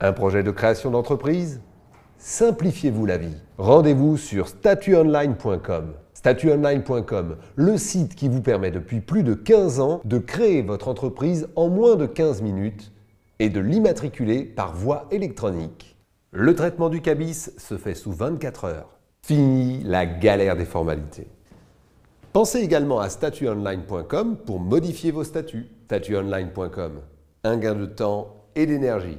Un projet de création d'entreprise Simplifiez-vous la vie. Rendez-vous sur statuonline.com. Statuonline.com, le site qui vous permet depuis plus de 15 ans de créer votre entreprise en moins de 15 minutes et de l'immatriculer par voie électronique. Le traitement du cabis se fait sous 24 heures. Fini la galère des formalités. Pensez également à statutonline.com pour modifier vos statuts. statuonline.com, un gain de temps et d'énergie.